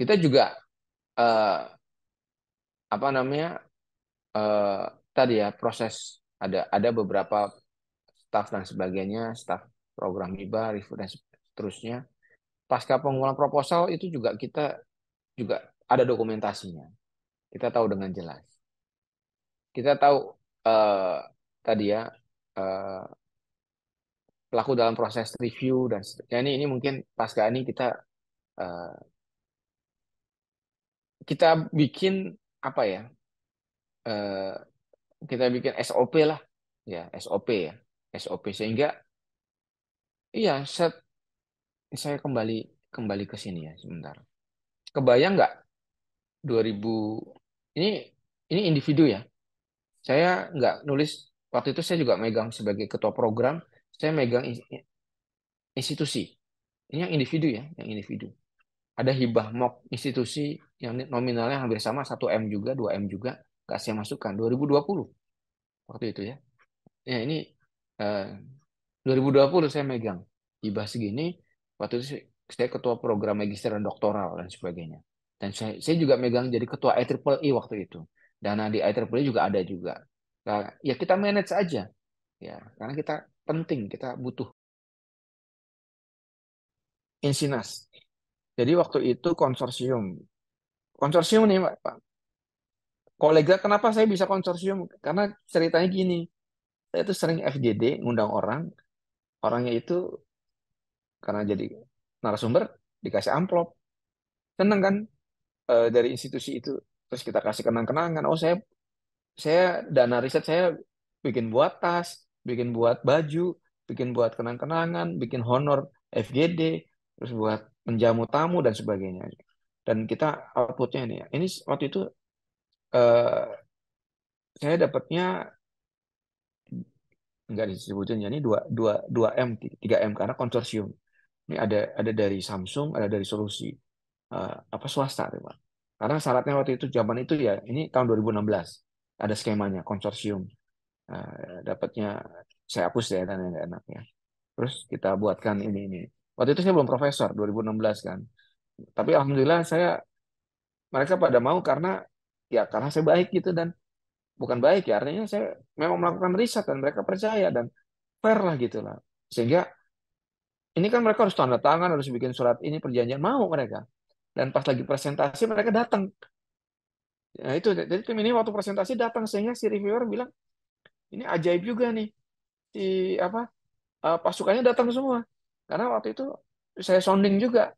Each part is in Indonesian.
kita juga uh, apa namanya uh, tadi ya proses ada ada beberapa staff dan sebagainya, staff program IBA review dan seterusnya. Pasca pengumpulan proposal itu juga kita juga ada dokumentasinya. Kita tahu dengan jelas. Kita tahu uh, tadi ya uh, pelaku dalam proses review dan seterusnya ini ini mungkin pasca ini kita uh, kita bikin apa ya? Eh, kita bikin SOP lah, ya SOP ya, SOP sehingga iya set saya kembali kembali ke sini ya sebentar. Kebayang nggak 2000 ini ini individu ya. Saya nggak nulis waktu itu saya juga megang sebagai ketua program, saya megang institusi. Ini yang individu ya, yang individu ada hibah mok institusi yang nominalnya hampir sama 1 M juga 2 M juga kasih masukan 2020 waktu itu ya ya ini eh, 2020 saya megang hibah segini waktu itu saya ketua program magister dan doktoral dan sebagainya dan saya, saya juga megang jadi ketua IEEE e waktu itu dana di IEEE e juga ada juga nah, ya kita manage aja ya karena kita penting kita butuh insinas jadi waktu itu konsorsium. Konsorsium nih Pak. Kolega kenapa saya bisa konsorsium? Karena ceritanya gini. Saya itu sering FGD ngundang orang. Orangnya itu karena jadi narasumber dikasih amplop. tenang kan e, dari institusi itu. Terus kita kasih kenang-kenangan. Oh saya saya dana riset saya bikin buat tas, bikin buat baju, bikin buat kenang-kenangan, bikin honor FGD, terus buat menjamu tamu dan sebagainya. Dan kita outputnya ini, ya. ini waktu itu eh, saya dapatnya enggak disebutin ya ini dua dua dua m tiga m karena konsorsium ini ada ada dari Samsung ada dari solusi eh, apa swasta teman karena syaratnya waktu itu zaman itu ya ini tahun 2016 ada skemanya konsorsium eh, dapatnya saya hapus ya dan yang enak ya terus kita buatkan ini ini Waktu itu saya belum profesor 2016 kan. Tapi alhamdulillah saya mereka pada mau karena ya karena saya baik gitu dan bukan baik ya artinya saya memang melakukan riset dan mereka percaya dan fair lah gitu lah. Sehingga ini kan mereka harus tanda tangan, harus bikin surat ini perjanjian mau mereka. Dan pas lagi presentasi mereka datang. Nah, itu jadi tim ini waktu presentasi datang sehingga si reviewer bilang ini ajaib juga nih si apa eh, pasukannya datang semua karena waktu itu saya sounding juga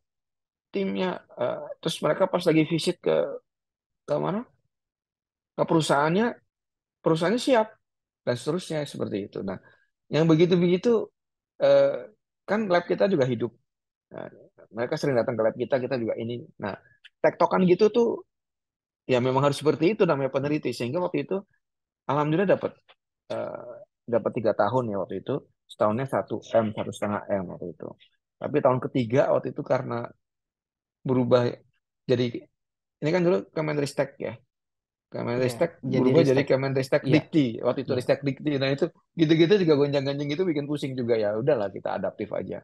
timnya, uh, terus mereka pas lagi visit ke ke mana? Ke perusahaannya, perusahaannya siap dan seterusnya seperti itu. Nah, yang begitu-begitu uh, kan lab kita juga hidup. Nah, mereka sering datang ke lab kita, kita juga ini. Nah, tektokan gitu tuh ya memang harus seperti itu namanya peneliti sehingga waktu itu alhamdulillah dapat uh, dapat tiga tahun ya waktu itu setahunnya 1 m satu setengah m waktu itu tapi tahun ketiga waktu itu karena berubah jadi ini kan dulu Kemenristek ya Kemenristek iya, ya, berubah jadi, jadi Kemenristek ya. Dikti waktu itu ya. Ristek Dikti nah itu gitu-gitu juga gonjang-ganjing itu bikin pusing juga ya udahlah kita adaptif aja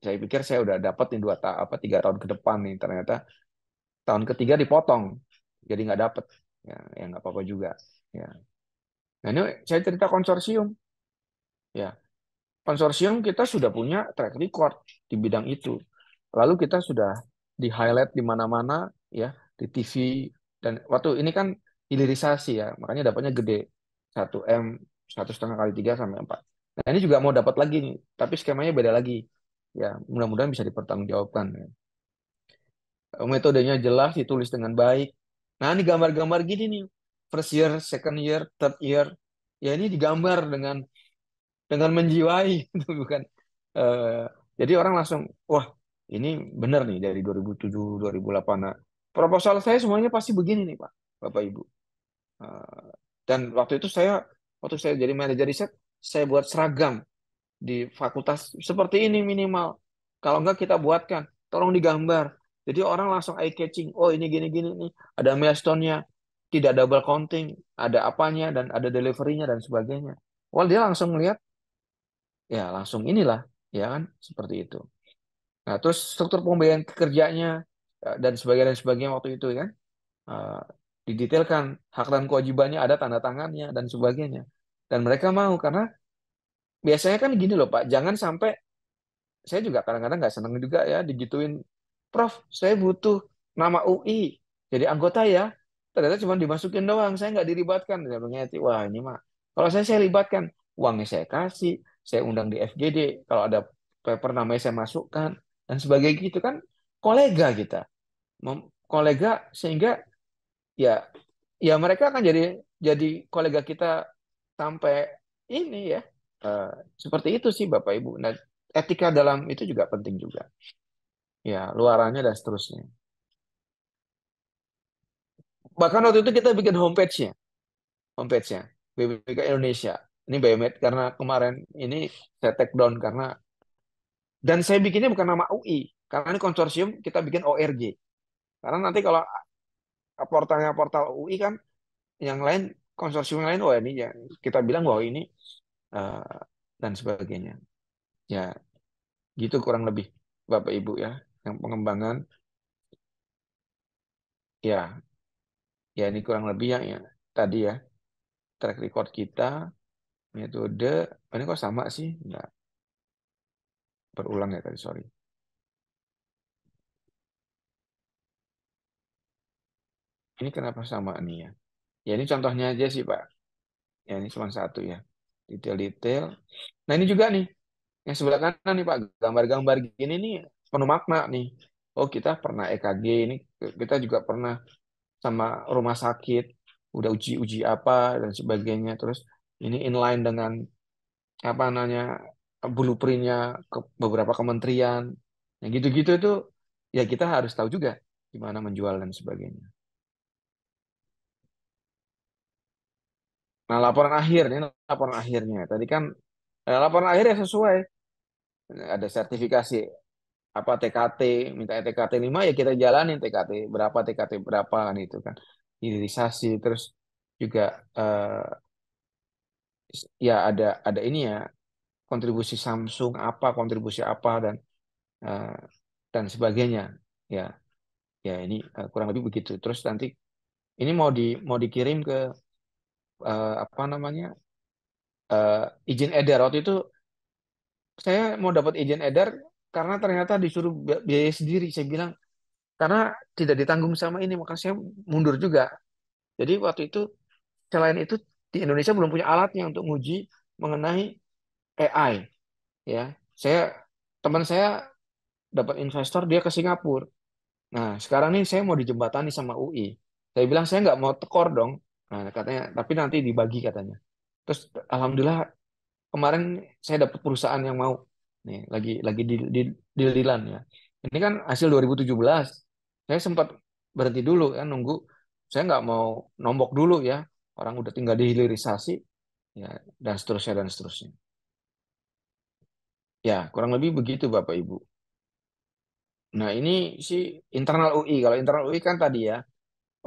saya pikir saya udah dapat nih dua apa tiga tahun ke depan nih ternyata tahun ketiga dipotong jadi nggak dapet ya ya nggak apa-apa juga ya nah ini saya cerita konsorsium ya konsorsium kita sudah punya track record di bidang itu. Lalu kita sudah di highlight di mana-mana ya di TV dan waktu ini kan hilirisasi ya makanya dapatnya gede 1 m satu setengah kali tiga sampai empat. Nah ini juga mau dapat lagi nih tapi skemanya beda lagi ya mudah-mudahan bisa dipertanggungjawabkan ya. Metodenya jelas ditulis dengan baik. Nah ini gambar-gambar gini nih first year, second year, third year ya ini digambar dengan dengan menjiwai bukan uh, jadi orang langsung wah ini benar nih dari 2007 2008 nah, proposal saya semuanya pasti begini nih pak bapak ibu uh, dan waktu itu saya waktu saya jadi manajer riset saya buat seragam di fakultas seperti ini minimal kalau enggak kita buatkan tolong digambar jadi orang langsung eye catching oh ini gini gini nih ada milestone-nya tidak double counting ada apanya dan ada delivery-nya dan sebagainya Well, dia langsung melihat ya langsung inilah ya kan seperti itu nah terus struktur pembiayaan kerjanya e, dan sebagainya dan sebagainya waktu itu ya kan uh, didetailkan hak dan kewajibannya ada tanda tangannya dan sebagainya dan mereka mau karena biasanya kan gini loh pak jangan sampai saya juga kadang-kadang nggak seneng juga ya digituin prof saya butuh nama UI jadi anggota ya ternyata cuma dimasukin doang saya nggak diribatkan saya mengerti wah ini mah kalau saya saya libatkan uangnya saya kasih saya undang di FGD, kalau ada paper namanya saya masukkan, dan sebagainya gitu kan kolega kita. kolega sehingga ya ya mereka akan jadi jadi kolega kita sampai ini ya. Uh, seperti itu sih Bapak Ibu. Nah, etika dalam itu juga penting juga. Ya, luarannya dan seterusnya. Bahkan waktu itu kita bikin homepage-nya. Homepage-nya. BBK Indonesia ini Biomed karena kemarin ini saya take down karena dan saya bikinnya bukan nama UI karena ini konsorsium kita bikin ORG karena nanti kalau portalnya portal UI kan yang lain konsorsium yang lain oh ini ya kita bilang bahwa ini uh, dan sebagainya ya gitu kurang lebih bapak ibu ya yang pengembangan ya ya ini kurang lebih yang ya, tadi ya track record kita Metode, ini kok sama sih? Enggak. Berulang ya tadi, sorry. Ini kenapa sama nih ya? Ya ini contohnya aja sih Pak. Ya ini cuma satu ya. Detail-detail. Nah ini juga nih. Yang sebelah kanan nih Pak. Gambar-gambar gini nih penuh makna nih. Oh kita pernah EKG ini. Kita juga pernah sama rumah sakit. Udah uji-uji apa dan sebagainya. Terus ini inline dengan apa namanya blueprintnya ke beberapa kementerian yang gitu-gitu itu ya kita harus tahu juga gimana menjual dan sebagainya. Nah laporan akhir ini laporan akhirnya tadi kan eh, laporan akhirnya sesuai ada sertifikasi apa TKT minta TKT 5 ya kita jalanin TKT berapa TKT berapa kan itu kan hilirisasi terus juga eh, ya ada ada ini ya kontribusi Samsung apa kontribusi apa dan uh, dan sebagainya ya ya ini uh, kurang lebih begitu terus nanti ini mau di mau dikirim ke uh, apa namanya uh, izin edar waktu itu saya mau dapat izin edar karena ternyata disuruh biaya sendiri saya bilang karena tidak ditanggung sama ini maka saya mundur juga jadi waktu itu selain itu di Indonesia belum punya alatnya untuk menguji mengenai AI. Ya, saya teman saya dapat investor dia ke Singapura. Nah, sekarang ini saya mau dijembatani sama UI. Saya bilang saya nggak mau tekor dong. Nah, katanya tapi nanti dibagi katanya. Terus alhamdulillah kemarin saya dapat perusahaan yang mau nih lagi lagi di di ya. Ini kan hasil 2017. Saya sempat berhenti dulu ya, nunggu saya nggak mau nombok dulu ya orang udah tinggal dihilirisasi ya dan seterusnya dan seterusnya ya kurang lebih begitu bapak ibu nah ini si internal UI kalau internal UI kan tadi ya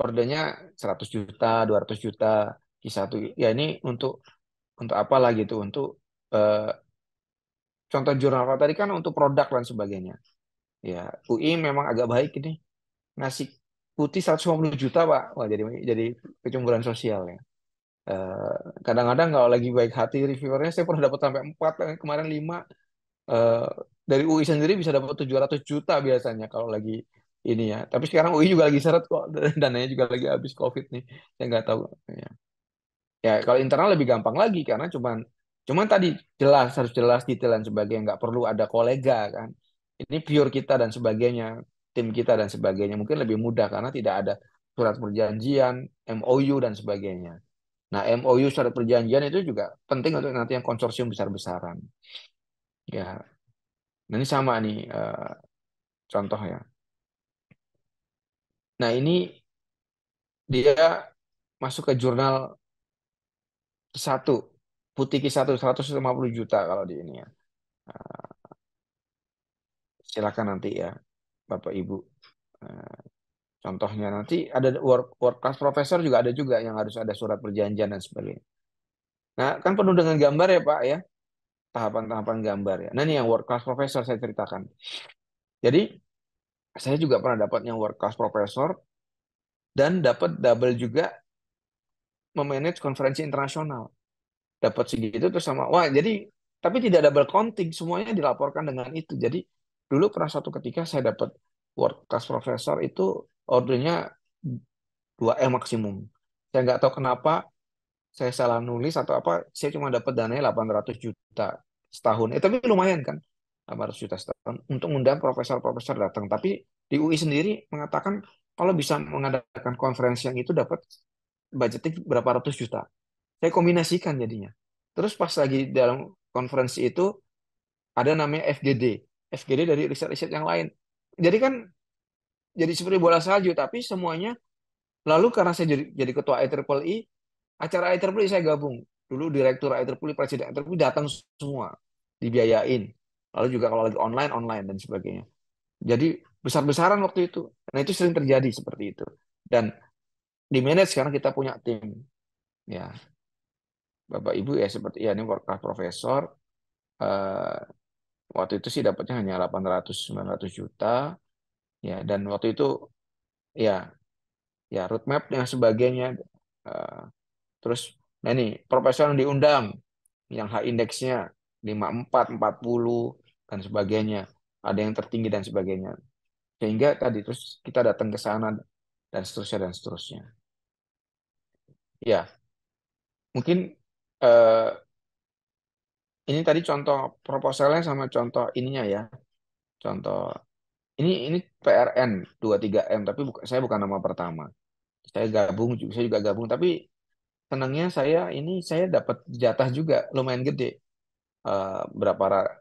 ordernya 100 juta 200 juta di satu ya ini untuk untuk lagi gitu untuk eh, contoh jurnal tadi kan untuk produk dan sebagainya ya UI memang agak baik ini ngasih putih 150 juta pak wah jadi jadi kecemburuan sosial ya eh, kadang-kadang uh, kalau lagi baik hati reviewernya saya pernah dapat sampai empat, eh, kemarin lima. uh, dari UI sendiri bisa dapat 700 juta biasanya kalau lagi ini ya tapi sekarang UI juga lagi seret kok dananya juga lagi habis covid nih saya nggak tahu ya ya kalau internal lebih gampang lagi karena cuman cuman tadi jelas harus jelas detail dan sebagainya nggak perlu ada kolega kan ini pure kita dan sebagainya tim kita dan sebagainya mungkin lebih mudah karena tidak ada surat perjanjian, MOU dan sebagainya. Nah, MOU surat perjanjian itu juga penting untuk nanti yang konsorsium besar-besaran. Ya. Nah, ini sama nih eh, contoh ya. Nah, ini dia masuk ke jurnal satu putih satu seratus lima puluh juta kalau di ini ya. Eh, silakan nanti ya Bapak Ibu. Eh, contohnya nanti ada work, work class professor juga ada juga yang harus ada surat perjanjian dan sebagainya. Nah, kan penuh dengan gambar ya Pak ya. Tahapan-tahapan gambar ya. Nah, ini yang work class professor saya ceritakan. Jadi, saya juga pernah dapat yang work class professor dan dapat double juga memanage konferensi internasional. Dapat segitu terus sama wah jadi tapi tidak double counting semuanya dilaporkan dengan itu. Jadi dulu pernah satu ketika saya dapat work class professor itu ordernya 2M maksimum. Saya nggak tahu kenapa saya salah nulis atau apa, saya cuma dapat delapan 800 juta setahun. Eh, tapi lumayan kan, 800 juta setahun untuk undang profesor-profesor datang. Tapi di UI sendiri mengatakan kalau bisa mengadakan konferensi yang itu dapat budgeting berapa ratus juta. Saya kombinasikan jadinya. Terus pas lagi dalam konferensi itu ada namanya FGD, FGD dari riset-riset yang lain. Jadi kan jadi seperti bola salju tapi semuanya lalu karena saya jadi, jadi ketua IEEE acara IEEE saya gabung dulu direktur IEEE presiden IEEE datang semua dibiayain lalu juga kalau lagi online online dan sebagainya jadi besar-besaran waktu itu nah itu sering terjadi seperti itu dan di manage sekarang kita punya tim ya bapak ibu ya seperti ya ini work profesor eh, waktu itu sih dapatnya hanya 800-900 juta ya dan waktu itu ya ya roadmapnya sebagainya eh, terus nah ini profesor yang diundang yang high indeksnya 54 40 dan sebagainya ada yang tertinggi dan sebagainya sehingga tadi terus kita datang ke sana dan seterusnya dan seterusnya ya mungkin uh, ini tadi contoh proposalnya sama contoh ininya ya. Contoh ini ini PRN 23M tapi buka, saya bukan nama pertama. Saya gabung juga saya juga gabung tapi senangnya saya ini saya dapat jatah juga lumayan gede. Uh, berapa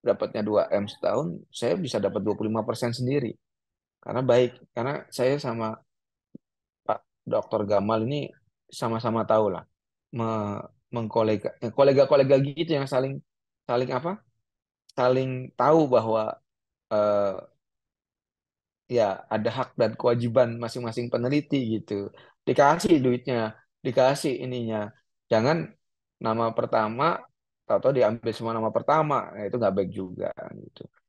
dapatnya 2M setahun, saya bisa dapat 25% sendiri. Karena baik, karena saya sama Pak Dr. Gamal ini sama-sama tahu lah mengkolega eh, kolega-kolega gitu yang saling saling apa saling tahu bahwa uh, ya ada hak dan kewajiban masing-masing peneliti gitu dikasih duitnya dikasih ininya jangan nama pertama atau diambil semua nama pertama nah, itu nggak baik juga gitu